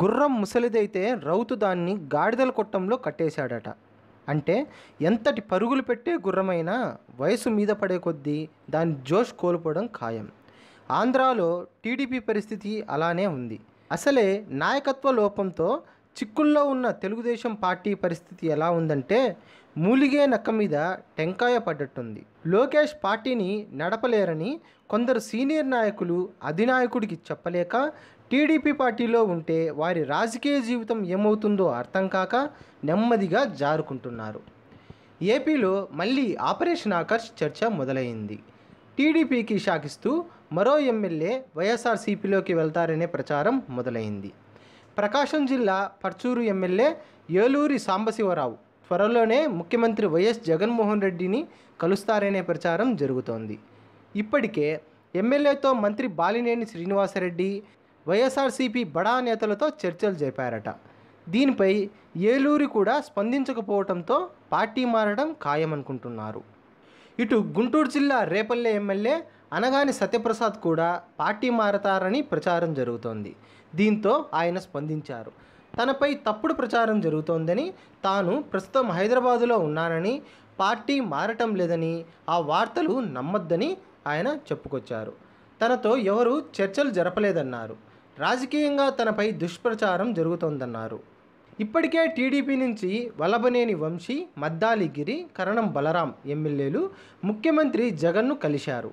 గుర్రం ముసలిదైతే రౌతు దాన్ని గాడిదల కొట్టంలో కట్టేశాడట అంటే ఎంతటి పరుగులు పెట్టే గుర్రమైనా వయసు మీద పడే కొద్దీ దాని జోష్ కోల్పోవడం ఖాయం ఆంధ్రాలో టీడీపీ పరిస్థితి అలానే ఉంది అసలే నాయకత్వ లోపంతో చిక్కుల్లో ఉన్న తెలుగుదేశం పార్టీ పరిస్థితి ఎలా ఉందంటే మూలిగే నక్క మీద టెంకాయ పడ్డట్టుంది లోకేష్ పార్టీని నడపలేరని కొందరు సీనియర్ నాయకులు అధినాయకుడికి చెప్పలేక టీడీపీ పార్టీలో ఉంటే వారి రాజకీయ జీవితం ఏమవుతుందో అర్థం కాక నెమ్మదిగా జారుకుంటున్నారు ఏపీలో మళ్ళీ ఆపరేషన్ ఆకర్ష్ చర్చ మొదలైంది టీడీపీకి శాఖిస్తూ మరో ఎమ్మెల్యే వైఎస్ఆర్సీపీలోకి వెళ్తారనే ప్రచారం మొదలైంది ప్రకాశం జిల్లా పర్చూరు ఎమ్మెల్యే ఏలూరి సాంబశివరావు త్వరలోనే ముఖ్యమంత్రి వైఎస్ జగన్మోహన్ రెడ్డిని కలుస్తారనే ప్రచారం జరుగుతోంది ఇప్పటికే ఎమ్మెల్యేతో మంత్రి బాలినేని శ్రీనివాసరెడ్డి వైఎస్ఆర్సీపీ బడా నేతలతో చర్చలు జరిపారట దీనిపై ఏలూరి కూడా స్పందించకపోవడంతో పార్టీ మారడం ఖాయమనుకుంటున్నారు ఇటు గుంటూరు జిల్లా రేపల్లె ఎమ్మెల్యే అనగాని సత్యప్రసాద్ కూడా పార్టీ మారతారని ప్రచారం జరుగుతోంది దీంతో ఆయన స్పందించారు తనపై తప్పుడు ప్రచారం జరుగుతోందని తాను ప్రస్తుతం హైదరాబాదులో ఉన్నానని పార్టీ మారటం లేదని ఆ వార్తలు నమ్మొద్దని ఆయన చెప్పుకొచ్చారు తనతో ఎవరూ చర్చలు జరపలేదన్నారు రాజకీయంగా తనపై దుష్ప్రచారం జరుగుతోందన్నారు ఇప్పటికే టీడీపీ నుంచి వలభనేని వంశీ మద్దాలిగిరి కరణం బలరాం ఎమ్మెల్యేలు ముఖ్యమంత్రి జగన్ను కలిశారు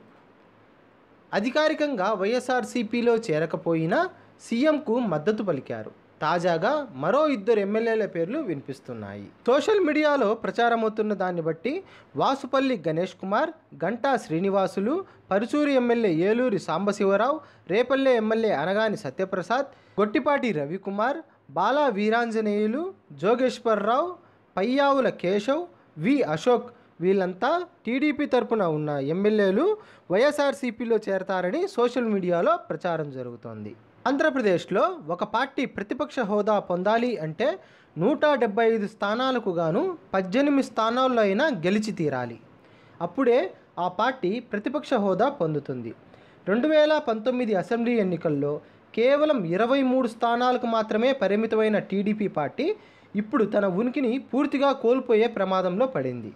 అధికారికంగా వైఎస్ఆర్సీపీలో చేరకపోయినా సీఎంకు మద్దతు పలికారు తాజాగా మరో ఇద్దరు ఎమ్మెల్యేల పేర్లు వినిపిస్తున్నాయి సోషల్ మీడియాలో ప్రచారమవుతున్న దాన్ని బట్టి Vasupalli Ganesh Kumar Ganta Srinivasulu Paruchuru MLA Eluri Sambasiva Rao Repalle MLA Anagani Satyaprasad Gottipati Ravikumar Bala Veeranjaneyulu Jogeswara Rao Payyavula Keshav V Ashok వీళ్ళంతా టీడీపీ తరపున ఉన్న ఎమ్మెల్యేలు వైఎస్ఆర్సీపీలో చేరతారని సోషల్ మీడియాలో ప్రచారం జరుగుతోంది ఆంధ్రప్రదేశ్లో ఒక పార్టీ ప్రతిపక్ష హోదా పొందాలి అంటే నూట డెబ్బై ఐదు స్థానాలకు గాను పద్దెనిమిది స్థానాల్లో అయినా గెలిచి తీరాలి అప్పుడే ఆ పార్టీ ప్రతిపక్ష హోదా పొందుతుంది రెండు వేల పంతొమ్మిది అసెంబ్లీ ఎన్నికల్లో కేవలం ఇరవై మూడు స్థానాలకు మాత్రమే పరిమితమైన టీడీపీ పార్టీ ఇప్పుడు తన ఉనికిని పూర్తిగా కోల్పోయే ప్రమాదంలో పడింది